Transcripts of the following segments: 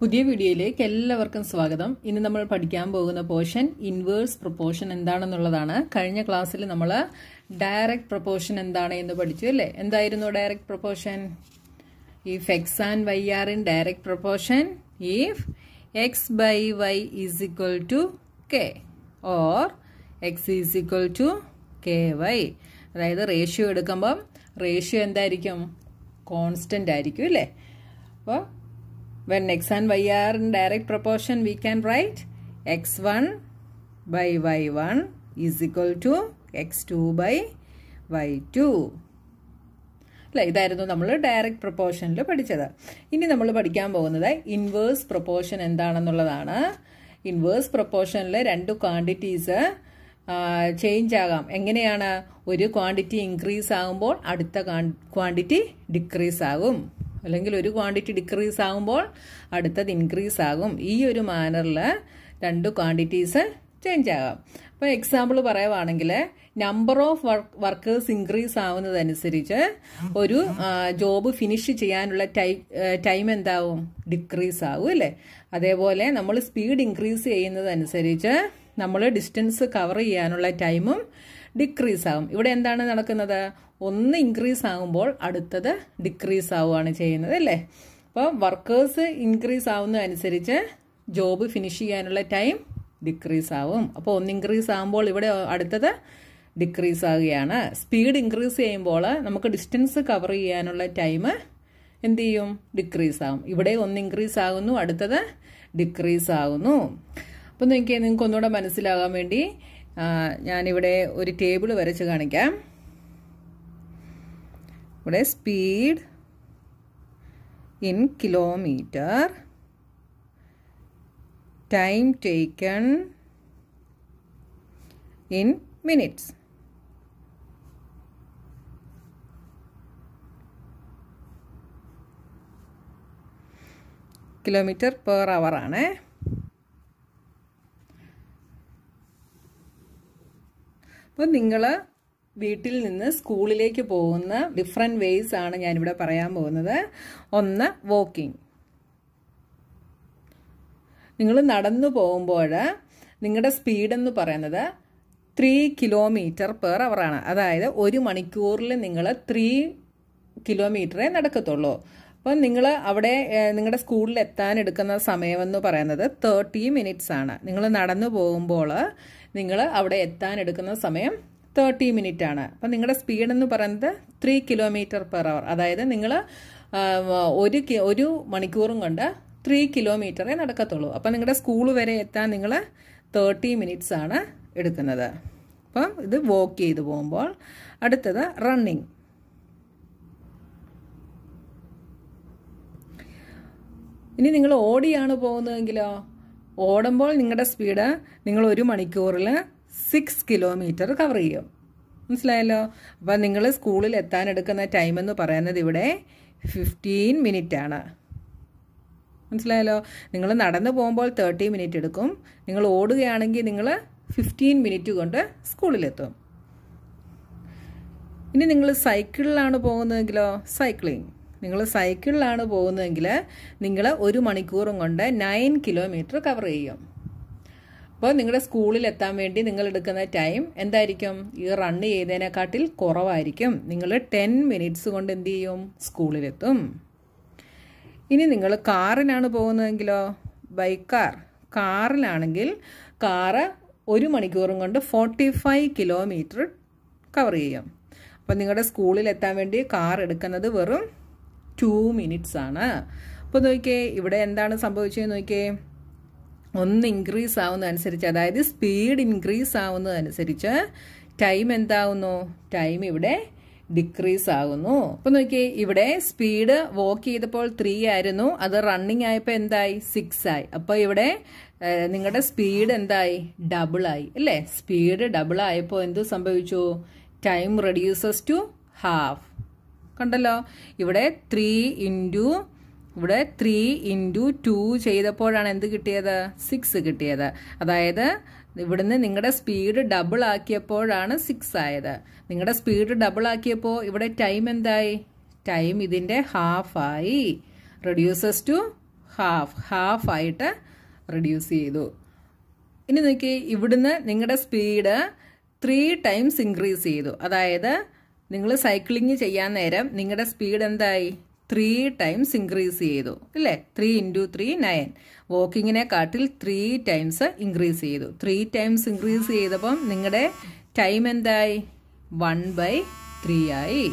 പുതിയ വീഡിയോയിലേക്ക് എല്ലാവർക്കും സ്വാഗതം ഇന്ന് നമ്മൾ പഠിക്കാൻ പോകുന്ന പോർഷൻ ഇൻവേഴ്സ് പ്രൊപ്പോർഷൻ എന്താണെന്നുള്ളതാണ് കഴിഞ്ഞ ക്ലാസ്സിൽ നമ്മൾ ഡയറക്റ്റ് പ്രൊപ്പോർഷൻ എന്താണ് എന്ന് പഠിച്ചു അല്ലേ എന്തായിരുന്നു direct proportion if x and y are in direct proportion if x by y is equal to k or x is equal to k y അതായത് റേഷ്യോ എടുക്കുമ്പം റേഷ്യോ എന്തായിരിക്കും കോൺസ്റ്റൻ്റ് ആയിരിക്കും അല്ലേ അപ്പോൾ when x and y are in direct proportion we can write x one by y one is equal to x two by y two അല്ല ഇതായിരുന്നു നമ്മൾ direct പ്രപ്പോർഷനിൽ പഠിച്ചത് ഇനി നമ്മൾ പഠിക്കാൻ പോകുന്നത് ഇൻവേഴ്സ് പ്രപ്പോർഷൻ എന്താണെന്നുള്ളതാണ് ഇൻവേഴ്സ് പ്രപ്പോർഷനിൽ രണ്ട് ക്വാണ്ടിറ്റീസ് ചേഞ്ച് ആകാം എങ്ങനെയാണ് ഒരു ക്വാണ്ടിറ്റി ഇൻക്രീസ് ആകുമ്പോൾ അടുത്ത ക്വാണ്ടിറ്റി ഡിക്രീസ് ആകും അല്ലെങ്കിൽ ഒരു ക്വാണ്ടിറ്റി ഡിക്രീസ് ആകുമ്പോൾ അടുത്തത് ഇൻക്രീസ് ആകും ഈ ഒരു മാനറിൽ രണ്ട് ക്വാണ്ടിറ്റീസ് ചേഞ്ച് ആകാം അപ്പോൾ എക്സാമ്പിൾ പറയുവാണെങ്കിൽ number of work workers increase ആവുന്നതനുസരിച്ച് ഒരു ജോബ് ഫിനിഷ് ചെയ്യാനുള്ള ടൈം എന്താവും ഡിക്രീസ് ആവും അല്ലേ അതേപോലെ നമ്മൾ സ്പീഡ് ഇൻക്രീസ് ചെയ്യുന്നതനുസരിച്ച് നമ്മൾ ഡിസ്റ്റൻസ് കവർ ചെയ്യാനുള്ള ടൈമും ഡിക്രീസ് ആകും ഇവിടെ എന്താണ് നടക്കുന്നത് ഒന്ന് ഇൻക്രീസ് ആകുമ്പോൾ അടുത്തത് ഡിക്രീസ് ആവുകയാണ് ചെയ്യുന്നത് അല്ലേ അപ്പോൾ വർക്കേഴ്സ് ഇൻക്രീസ് ആവുന്നതനുസരിച്ച് ജോബ് ഫിനിഷ് ചെയ്യാനുള്ള ടൈം ഡിക്രീസ് ആവും അപ്പോൾ ഒന്ന് ഇൻക്രീസ് ആകുമ്പോൾ ഇവിടെ അടുത്തത് ഡിക്രീസ് ആവുകയാണ് സ്പീഡ് ഇൻക്രീസ് ചെയ്യുമ്പോൾ നമുക്ക് ഡിസ്റ്റൻസ് കവർ ചെയ്യാനുള്ള ടൈം എന്ത് ചെയ്യും ഡിക്രീസ് ആവും ഇവിടെ ഒന്ന് ഇൻക്രീസ് ആകുന്നു അടുത്തത് ഡിക്രീസ് ആകുന്നു അപ്പോൾ നിങ്ങൾക്ക് നിങ്ങൾക്ക് ഒന്നുകൂടെ മനസ്സിലാകാൻ വേണ്ടി ഞാനിവിടെ ഒരു ടേബിൾ വരച്ച് കാണിക്കാം ഇവിടെ speed in kilometre time taken in minutes kilometre per hour ആണേ അപ്പോൾ നിങ്ങൾ വീട്ടിൽ നിന്ന് സ്കൂളിലേക്ക് പോകുന്ന ഡിഫറെൻറ്റ് വേസ് ആണ് ഞാനിവിടെ പറയാൻ പോകുന്നത് ഒന്ന് വാക്കിംഗ് നിങ്ങൾ നടന്നു പോകുമ്പോൾ നിങ്ങളുടെ സ്പീഡ് എന്ന് പറയുന്നത് ത്രീ കിലോമീറ്റർ പെർ അവറാണ് അതായത് ഒരു മണിക്കൂറിൽ നിങ്ങൾ ത്രീ കിലോമീറ്ററേ നടക്കത്തുള്ളൂ അപ്പം നിങ്ങൾ അവിടെ നിങ്ങളുടെ സ്കൂളിൽ എത്താൻ എടുക്കുന്ന സമയമെന്ന് പറയുന്നത് തേർട്ടി മിനിറ്റ്സ് ആണ് നിങ്ങൾ നടന്നു പോകുമ്പോൾ നിങ്ങൾ അവിടെ എത്താൻ എടുക്കുന്ന സമയം തേർട്ടി മിനിറ്റ് ആണ് അപ്പം നിങ്ങളുടെ സ്പീഡ് എന്ന് പറയുന്നത് ത്രീ കിലോമീറ്റർ പെർ അവർ അതായത് നിങ്ങൾ ഒരു ഒരു മണിക്കൂറും കൊണ്ട് ത്രീ കിലോമീറ്ററേ നടക്കത്തുള്ളൂ അപ്പം നിങ്ങളുടെ സ്കൂൾ വരെ എത്താൻ നിങ്ങൾ തേർട്ടി മിനിറ്റ്സ് ആണ് എടുക്കുന്നത് അപ്പം ഇത് വോക്ക് ചെയ്ത് പോകുമ്പോൾ അടുത്തത് റണ്ണിങ് ഇനി നിങ്ങൾ ഓടിയാണ് പോകുന്നതെങ്കിലോ ഓടുമ്പോൾ നിങ്ങളുടെ സ്പീഡ് നിങ്ങൾ ഒരു മണിക്കൂറിൽ സിക്സ് കിലോമീറ്റർ കവർ ചെയ്യും മനസ്സിലായല്ലോ അപ്പോൾ നിങ്ങൾ സ്കൂളിൽ എത്താനെടുക്കുന്ന ടൈം എന്ന് പറയുന്നത് ഇവിടെ ഫിഫ്റ്റീൻ മിനിറ്റ് ആണ് മനസ്സിലായല്ലോ നിങ്ങൾ നടന്നു പോകുമ്പോൾ തേർട്ടി മിനിറ്റ് എടുക്കും നിങ്ങൾ ഓടുകയാണെങ്കിൽ നിങ്ങൾ ഫിഫ്റ്റീൻ മിനിറ്റ് കൊണ്ട് സ്കൂളിലെത്തും ഇനി നിങ്ങൾ സൈക്കിളിലാണ് പോകുന്നതെങ്കിലോ സൈക്ലിംഗ് നിങ്ങൾ സൈക്കിളിലാണ് പോകുന്നതെങ്കിൽ നിങ്ങൾ ഒരു മണിക്കൂറും കൊണ്ട് നയൻ കിലോമീറ്റർ കവർ ചെയ്യും അപ്പോൾ നിങ്ങളുടെ സ്കൂളിൽ എത്താൻ വേണ്ടി നിങ്ങൾ എടുക്കുന്ന ടൈം എന്തായിരിക്കും ഈ റണ്ണ് ചെയ്തതിനെക്കാട്ടിൽ കുറവായിരിക്കും നിങ്ങൾ ടെൻ മിനിറ്റ്സ് കൊണ്ട് എന്ത് ചെയ്യും സ്കൂളിലെത്തും ഇനി നിങ്ങൾ കാറിനാണ് പോകുന്നതെങ്കിലോ ബൈ കാർ കാറിലാണെങ്കിൽ കാറ് ഒരു മണിക്കൂറും കൊണ്ട് ഫോർട്ടി ഫൈവ് കിലോമീറ്റർ കവർ ചെയ്യും അപ്പം നിങ്ങളുടെ സ്കൂളിൽ എത്താൻ വേണ്ടി കാർ എടുക്കുന്നത് വെറും ടു മിനിറ്റ്സ് ആണ് അപ്പോൾ നോക്കിയേ ഇവിടെ എന്താണ് സംഭവിച്ചതെന്ന് നോക്കിയേ ഒന്ന് ഇൻക്രീസ് ആവുന്നതനുസരിച്ച് അതായത് സ്പീഡ് ഇൻക്രീസ് ആവുന്നതനുസരിച്ച് ടൈം എന്താവുന്നു ടൈം ഇവിടെ ഡിക്രീസ് ആകുന്നു അപ്പോൾ നോക്കിയേ ഇവിടെ സ്പീഡ് വോക്ക് ചെയ്തപ്പോൾ ത്രീ ആയിരുന്നു അത് റണ്ണിങ് ആയപ്പോൾ എന്തായി സിക്സ് ആയി അപ്പോൾ ഇവിടെ നിങ്ങളുടെ സ്പീഡ് എന്തായി ഡബിൾ ആയി അല്ലേ സ്പീഡ് ഡബിൾ ആയപ്പോൾ എന്ത് സംഭവിച്ചു ടൈം റെഡ്യൂസസ് ടു ഹാഫ് കണ്ടല്ലോ ഇവിടെ ത്രീ ഇൻറ്റു ഇവിടെ ത്രീ ഇൻറ്റു ടു ചെയ്തപ്പോഴാണ് എന്ത് കിട്ടിയത് സിക്സ് കിട്ടിയത് അതായത് ഇവിടുന്ന് നിങ്ങളുടെ സ്പീഡ് ഡബിൾ ആക്കിയപ്പോഴാണ് സിക്സ് ആയത് നിങ്ങളുടെ സ്പീഡ് ഡബിൾ ആക്കിയപ്പോൾ ഇവിടെ ടൈം എന്തായി ടൈം ഇതിൻ്റെ ഹാഫായി റെഡ്യൂസസ് ടു ഹാഫ് ഹാഫായിട്ട് റെഡ്യൂസ് ചെയ്തു ഇനി നോക്കി ഇവിടുന്ന് നിങ്ങളുടെ സ്പീഡ് ത്രീ ടൈംസ് ഇൻക്രീസ് ചെയ്തു അതായത് നിങ്ങൾ സൈക്ലിംഗ് ചെയ്യാൻ നേരം നിങ്ങളുടെ സ്പീഡ് എന്തായി ത്രീ ടൈംസ് ഇൻക്രീസ് ചെയ്തു അല്ലേ ത്രീ ഇൻറ്റു ത്രീ നയൻ വോക്കിങ്ങിനെ കാട്ടിൽ ത്രീ ടൈംസ് ഇൻക്രീസ് ചെയ്തു ത്രീ ടൈംസ് ഇൻക്രീസ് ചെയ്തപ്പം നിങ്ങളുടെ ടൈം എന്തായി വൺ ബൈ ത്രീ ആയി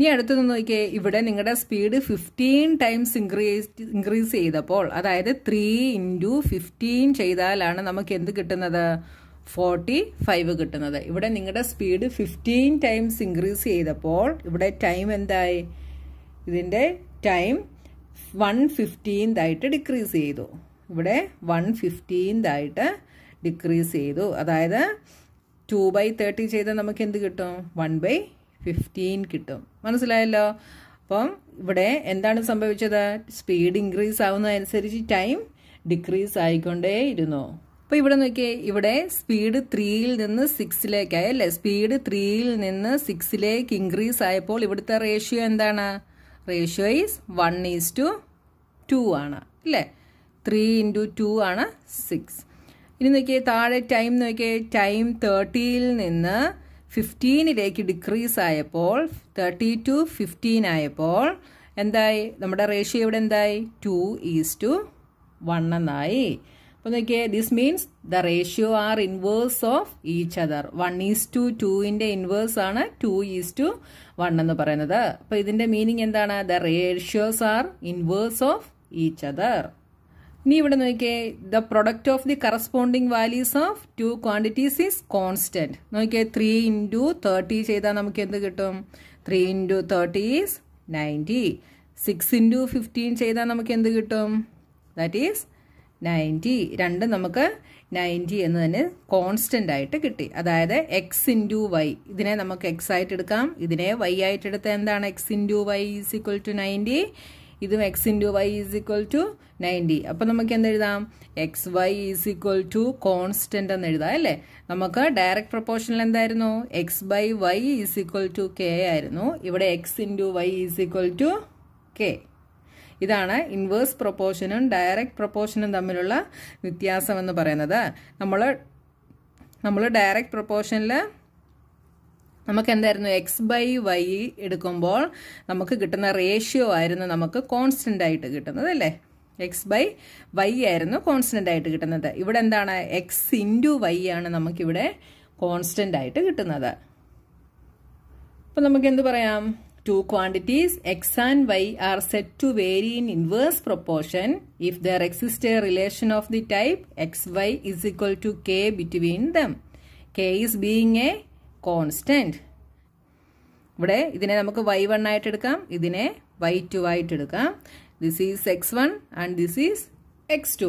ഇനി അടുത്തത് നോക്കിയേ ഇവിടെ നിങ്ങളുടെ speed fifteen times increase increase ചെയ്തപ്പോൾ അതായത് ത്രീ ഇൻറ്റു ഫിഫ്റ്റീൻ ചെയ്താലാണ് നമുക്ക് എന്ത് കിട്ടുന്നത് ഫോർട്ടി ഫൈവ് കിട്ടുന്നത് ഇവിടെ നിങ്ങളുടെ സ്പീഡ് ഫിഫ്റ്റീൻ ടൈംസ് ഇൻക്രീസ് ചെയ്തപ്പോൾ ഇവിടെ ടൈം എന്തായി ഇതിൻ്റെ ടൈം വൺ ഫിഫ്റ്റീൻതായിട്ട് ഡിക്രീസ് ചെയ്തു ഇവിടെ വൺ ഫിഫ്റ്റീൻതായിട്ട് ഡിക്രീസ് ചെയ്തു അതായത് ടു ബൈ തേർട്ടി ചെയ്താൽ നമുക്ക് എന്ത് കിട്ടും വൺ ബൈ ഫിഫ്റ്റീൻ കിട്ടും മനസ്സിലായല്ലോ അപ്പം ഇവിടെ എന്താണ് സംഭവിച്ചത് സ്പീഡ് ഇൻക്രീസ് ആവുന്നതനുസരിച്ച് ടൈം ഡിക്രീസ് ആയിക്കൊണ്ടേയിരുന്നു അപ്പോൾ ഇവിടെ നോക്കിയേ ഇവിടെ സ്പീഡ് ത്രീയിൽ നിന്ന് സിക്സിലേക്കായി അല്ലേ സ്പീഡ് ത്രീയിൽ നിന്ന് സിക്സിലേക്ക് ഇൻക്രീസ് ആയപ്പോൾ ഇവിടുത്തെ റേഷ്യോ എന്താണ് ratio is one is two two ആണ് അല്ലേ ത്രീ ഇൻറ്റു ടു ആണ് സിക്സ് ഇനി നോക്കിയേ താഴെ ടൈം നോക്കിയേ ടൈം തേർട്ടിയിൽ നിന്ന് ഫിഫ്റ്റീനിലേക്ക് ഡിക്രീസ് ആയപ്പോൾ തേർട്ടി ടു ഫിഫ്റ്റീൻ ആയപ്പോൾ എന്തായി നമ്മുടെ റേഷ്യോ ഇവിടെ എന്തായി ടു ഈസ് ടു വൺ എന്നായി അപ്പോൾ നോക്കിയേ this means the ratio are inverse of each other one is to ടുവിന്റെ ഇൻവേഴ്സ് ആണ് ടു ഈസ് ടു വൺ എന്ന് പറയുന്നത് അപ്പോൾ ഇതിന്റെ മീനിങ് എന്താണ് the ratios are inverse of each other ഇനി ഇവിടെ നോക്കിയേ the product of the corresponding values of two quantities is constant നോക്കിയേ ത്രീ ഇൻറ്റു തേർട്ടി ചെയ്താൽ നമുക്ക് എന്ത് കിട്ടും three into thirty is ninety six into fifteen ചെയ്താൽ നമുക്ക് എന്ത് കിട്ടും ദാറ്റ് ഈസ് നയൻറ്റി രണ്ട് നമുക്ക് നയൻറ്റി എന്ന് തന്നെ കോൺസ്റ്റൻ്റ് ആയിട്ട് കിട്ടി അതായത് എക്സ് ഇൻറ്റു വൈ ഇതിനെ നമുക്ക് എക്സ് ആയിട്ട് എടുക്കാം ഇതിനെ വൈ ആയിട്ട് എടുത്താൽ എന്താണ് x into y is equal to ninety ഇതും x into y is equal to ninety അപ്പം നമുക്ക് എന്തെഴുതാം x y is equal to constant എന്ന് എഴുതാം അല്ലേ നമുക്ക് ഡയറക്റ്റ് പ്രൊപ്പോർഷനിൽ എന്തായിരുന്നു x by y is equal to k ആയിരുന്നു ഇവിടെ x into y is equal to k ഇതാണ് ഇൻവേഴ്സ് പ്രൊപ്പോർഷനും ഡയറക്റ്റ് പ്രൊപ്പോർഷനും തമ്മിലുള്ള വ്യത്യാസം എന്ന് പറയുന്നത് നമ്മൾ നമ്മൾ ഡയറക്റ്റ് പ്രൊപ്പോഷനിൽ നമുക്ക് എന്തായിരുന്നു എക്സ് ബൈ വൈ എടുക്കുമ്പോൾ നമുക്ക് കിട്ടുന്ന റേഷ്യോ ആയിരുന്നു നമുക്ക് കോൺസ്റ്റൻ്റ് ആയിട്ട് കിട്ടുന്നത് അല്ലേ എക്സ് ബൈ വൈ ആയിരുന്നു കോൺസ്റ്റൻ്റ് ആയിട്ട് കിട്ടുന്നത് ഇവിടെ എന്താണ് എക്സ് ഇൻറ്റു വൈ ആണ് നമുക്കിവിടെ കോൺസ്റ്റൻ്റ് ആയിട്ട് കിട്ടുന്നത് അപ്പം നമുക്ക് എന്ത് പറയാം Two quantities x and y are said to vary in inverse proportion if there exists a relation of the type xy is equal to k between them. k is being a constant. ഇവിടെ ഇതിനെ നമുക്ക് Y one ആയിട്ട് എടുക്കാം ഇതിനെ Y two ആയിട്ട് എടുക്കാം this is x one and this is x two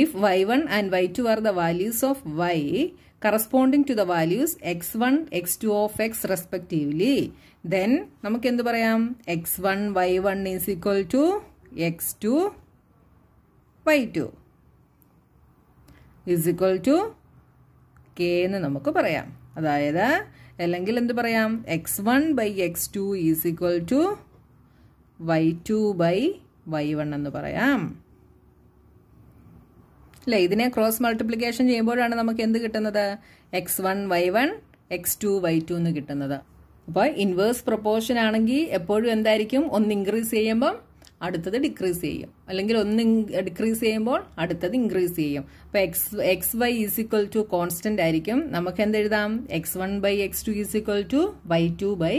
if y one and y two are the values of y corresponding to the values x one x two of x respectively then നമുക്ക് എന്ത് പറയാം x one y one is equal to x two y two is equal to k എന്ന് നമുക്ക് പറയാം അതായത് അല്ലെങ്കിൽ എന്ത് പറയാം x one by x two is equal to y two by y one എന്ന് പറയാം അല്ലേ ഇതിനെ ക്രോസ് മൾട്ടിപ്ലിക്കേഷൻ ചെയ്യുമ്പോഴാണ് നമുക്ക് എന്ത് കിട്ടുന്നത് x one y one x two y two എന്ന് കിട്ടുന്നത് അപ്പോൾ ഇൻവേഴ്സ് പ്രൊപ്പോർഷൻ ആണെങ്കിൽ എപ്പോഴും എന്തായിരിക്കും ഒന്ന് ഇൻക്രീസ് ചെയ്യുമ്പം അടുത്തത് ഡിക്രീസ് ചെയ്യും അല്ലെങ്കിൽ ഒന്ന് ഡിക്രീസ് ചെയ്യുമ്പോൾ അടുത്തത് ഇൻക്രീസ് ചെയ്യും അപ്പോൾ x x y is equal to constant ആയിരിക്കും നമുക്ക് എഴുതാം x one by x two is equal to y two by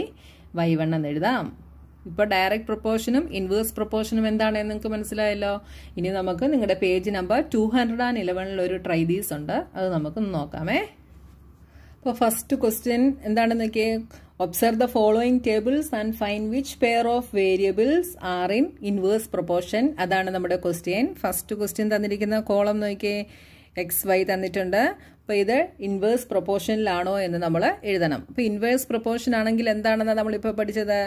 y one എന്ന് എഴുതാം ഇപ്പോൾ ഡയറക്റ്റ് പ്രപ്പോർഷനും ഇൻവേഴ്സ് പ്രപ്പോർഷനും എന്താണെന്ന് നിങ്ങൾക്ക് മനസ്സിലായല്ലോ ഇനി നമുക്ക് നിങ്ങളുടെ page number two hundred and ഇലവനിൽ ഒരു ട്രൈദീസ് ഉണ്ട് അത് നമുക്ക് നോക്കാമേ അപ്പോൾ ഫസ്റ്റ് ക്വസ്റ്റ്യൻ എന്താണെന്ന് നോക്കിയേ observe the following tables and find which pair of variables are in inverse proportion അതാണ് നമ്മുടെ ക്വസ്റ്റ്യൻ ഫസ്റ്റ് ക്വസ്റ്റ്യൻ തന്നിരിക്കുന്ന കോളം നോക്കിയേ എക്സ് വൈ തന്നിട്ടുണ്ട് അപ്പോൾ ഇത് ഇൻവേഴ്സ് പ്രൊപ്പോർഷനിലാണോ എന്ന് നമ്മൾ എഴുതണം അപ്പോൾ ഇൻവേഴ്സ് പ്രൊപ്പോർഷൻ ആണെങ്കിൽ എന്താണെന്ന് നമ്മളിപ്പോൾ പഠിച്ചത്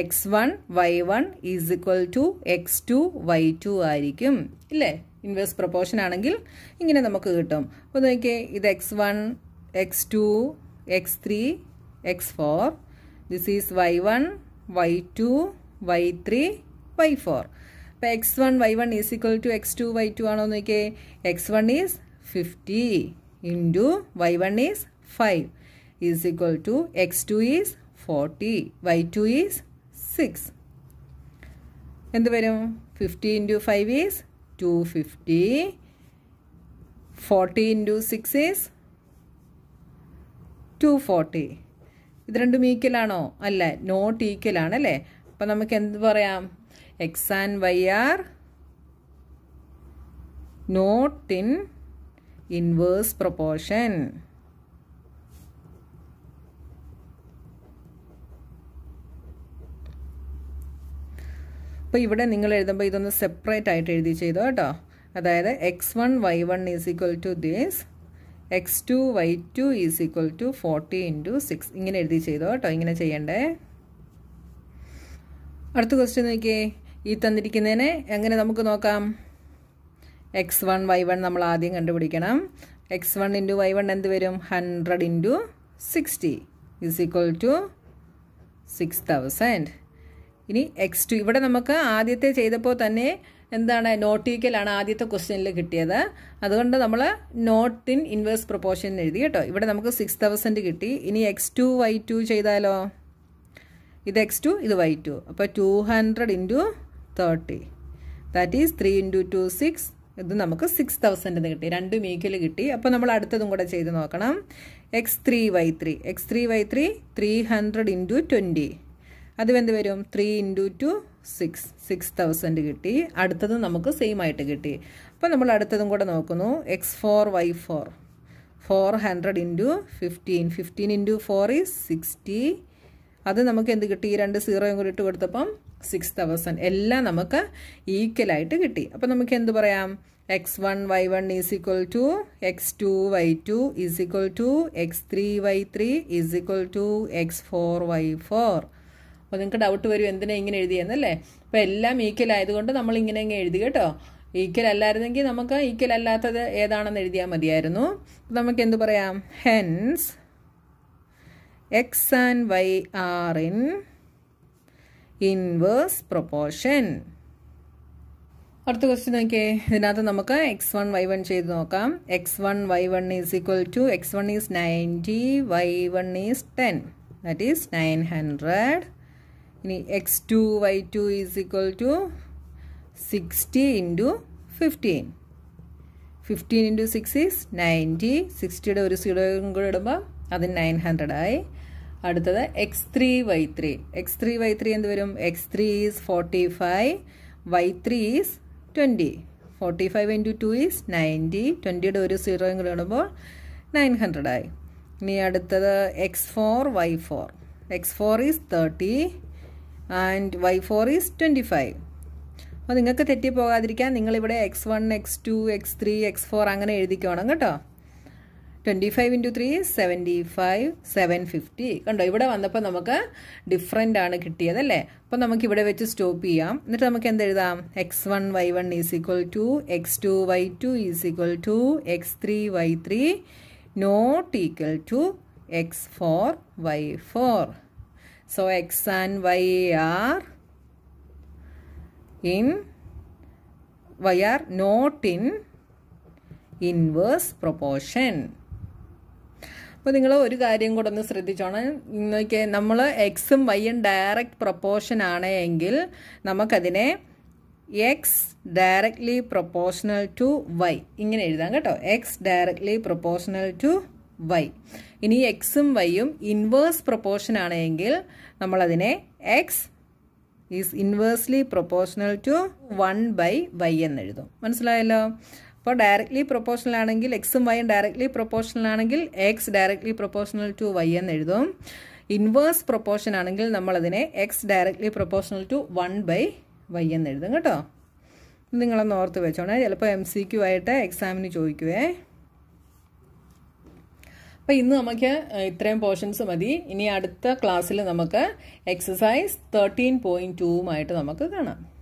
x one y one is equal to x two y two ആയിരിക്കും ഇല്ലേ ഇൻവേഴ്സ് പ്രപ്പോർഷൻ ആണെങ്കിൽ ഇങ്ങനെ നമുക്ക് കിട്ടും അപ്പോൾ നോക്കിയേ ഇത് x one x two x three x four this is y one y two y three y four അപ്പോൾ x one y one is equal to x two y two ആണോ നോക്കിയേ x one is fifty into y one is five is equal to x two is forty y two is six എന്ത് വരും fifty into five is two fifty forty into six is two forty ഇത് രണ്ടും ഈക്വലാണോ അല്ല not ഈക്വലാണ് അല്ലേ അപ്പം നമുക്ക് എന്ത് പറയാം x and y are not in inverse proportion അപ്പോൾ ഇവിടെ നിങ്ങൾ എഴുതുമ്പോൾ ഇതൊന്ന് സെപ്പറേറ്റ് ആയിട്ട് എഴുതി ചെയ്തോ കേട്ടോ അതായത് x one y one is equal to these x two y two is equal to forty into six ഇങ്ങനെ എഴുതി ചെയ്തോ കേട്ടോ ഇങ്ങനെ ചെയ്യണ്ടേ അടുത്ത ക്വസ്റ്റ്യൻ നോക്കിയേ ഈ തന്നിരിക്കുന്നതിനെ എങ്ങനെ നമുക്ക് നോക്കാം എക്സ് വൺ വൈ വൺ നമ്മൾ ആദ്യം കണ്ടുപിടിക്കണം x one into y one എന്ത് വരും hundred into sixty is equal to six thousand ഇനി എക്സ് ടു ഇവിടെ നമുക്ക് ആദ്യത്തെ ചെയ്തപ്പോൾ തന്നെ എന്താണ് നോട്ടിക്കലാണ് ആദ്യത്തെ ക്വസ്റ്റ്യനിൽ കിട്ടിയത് അതുകൊണ്ട് നമ്മൾ നോട്ട് ഇൻ ഇൻവേഴ്സ് പ്രൊപ്പോർഷൻ എഴുതി കേട്ടോ ഇവിടെ നമുക്ക് സിക്സ് തൗസൻഡ് കിട്ടി ഇനി എക്സ് ടു വൈ ടു ചെയ്താലോ ഇത് എക്സ് ടു ഇത് വൈ ടു അപ്പോൾ two hundred into thirty that is three into two six ഇത് നമുക്ക് സിക്സ് തൗസൻഡ് കിട്ടി രണ്ടും ഈക്വൽ കിട്ടി അപ്പോൾ നമ്മൾ അടുത്തതും കൂടെ ചെയ്ത് നോക്കണം x three y three x three y three three hundred into twenty അത് എന്ത് വരും three into two six six thousand കിട്ടി അടുത്തത് നമുക്ക് സെയിം ആയിട്ട് കിട്ടി അപ്പോൾ നമ്മൾ അടുത്തതും കൂടെ നോക്കുന്നു x four y four four hundred into fifteen fifteen into four is sixty അത് നമുക്ക് എന്ത് കിട്ടി ഈ രണ്ട് സീറോയും കൂടി ഇട്ട് കൊടുത്തപ്പം സിക്സ് തൗസൻഡ് എല്ലാം നമുക്ക് ഈക്വലായിട്ട് കിട്ടി അപ്പോൾ നമുക്ക് എന്ത് പറയാം x one y one is equal to x two y two is equal to x three y three is equal to x four y four അപ്പോൾ നിങ്ങൾക്ക് ഡൗട്ട് വരും എന്തിനാ ഇങ്ങനെ എഴുതിയെന്നല്ലേ അപ്പോൾ എല്ലാം ഈക്വൽ ആയതുകൊണ്ട് നമ്മൾ ഇങ്ങനെ ഇങ്ങനെ എഴുതി കേട്ടോ ഈക്വൽ അല്ലായിരുന്നെങ്കിൽ നമുക്ക് ഈക്വൽ അല്ലാത്തത് ഏതാണെന്ന് എഴുതിയാൽ മതിയായിരുന്നു നമുക്ക് എന്തു പറയാം hence x and y are in inverse proportion അടുത്ത ക്വസ്റ്റ്യൻ നോക്കിയേ ഇതിനകത്ത് നമുക്ക് എക്സ് വൺ വൈ വൺ ചെയ്ത് നോക്കാം x one y one is equal to x one is ninety y one is ten that is nine hundred ഇനി x two y two is equal to sixty into fifteen fifteen into six is ninety സിക്സ്റ്റിയുടെ ഒരു സീഡോയും കൂടെ ഇടുമ്പോൾ അത് nine ഹൺഡ്രഡായി അടുത്തത് x three y three x three y three എന്ത് വരും x three is forty five y three is twenty forty five into two is ninety ട്വൻറ്റിയുടെ ഒരു സീറോയും കൂടെ ഇടുമ്പോൾ നയൻ ഹൺഡ്രഡായി ഇനി അടുത്തത് x four y four x four is thirty and y four is twenty five അപ്പോൾ നിങ്ങൾക്ക് തെറ്റിപ്പോകാതിരിക്കാൻ നിങ്ങളിവിടെ x one x two x three x four അങ്ങനെ എഴുതിക്കോണം കേട്ടോ twenty five into three seventy five seven fifty കണ്ടോ ഇവിടെ വന്നപ്പോൾ നമുക്ക് ഡിഫറെൻ്റ് ആണ് കിട്ടിയത് അല്ലേ അപ്പോൾ നമുക്ക് ഇവിടെ വെച്ച് സ്റ്റോപ്പ് ചെയ്യാം എന്നിട്ട് നമുക്ക് എന്ത് എഴുതാം x one y one is equal to x two y two is equal to x three y three not equal to x four y four So x and y are in y are not in inverse proportion. അപ്പോൾ നിങ്ങൾ ഒരു കാര്യം കൂടെ ഒന്ന് ശ്രദ്ധിച്ചോണം നോക്കിയ നമ്മൾ എക്സും വൈയും direct proportion ആണ് എങ്കിൽ നമുക്കതിനെ x directly proportional to y ഇങ്ങനെ എഴുതാം കേട്ടോ x directly proportional to y ഇനി എക്സും വൈയും ഇൻവേഴ്സ് പ്രൊപ്പോർഷൻ ആണെങ്കിൽ നമ്മളതിനെ x is inversely proportional to one by y എന്നെഴുതും മനസ്സിലായല്ലോ അപ്പോൾ ഡയറക്റ്റ്ലി പ്രൊപ്പോർഷണൽ ആണെങ്കിൽ എക്സും വൈയും ഡയറക്റ്റ്ലി പ്രൊപ്പോർഷണൽ ആണെങ്കിൽ x directly proportional to y എന്നെഴുതും ഇൻവേഴ്സ് പ്രൊപ്പോർഷൻ ആണെങ്കിൽ നമ്മളതിനെ x directly proportional to one by y എന്നെഴുതും കേട്ടോ നിങ്ങളൊന്ന് ഓർത്ത് വെച്ചോണേ ചിലപ്പോൾ എം സി ക്യു ആയിട്ട് എക്സാമിന് ചോദിക്കുവേ അപ്പം ഇന്ന് നമുക്ക് ഇത്രയും പോർഷൻസ് മതി ഇനി അടുത്ത ക്ലാസ്സിൽ നമുക്ക് എക്സസൈസ് തേർട്ടീൻ പോയിൻറ്റ് ടൂവുമായിട്ട് നമുക്ക് കാണാം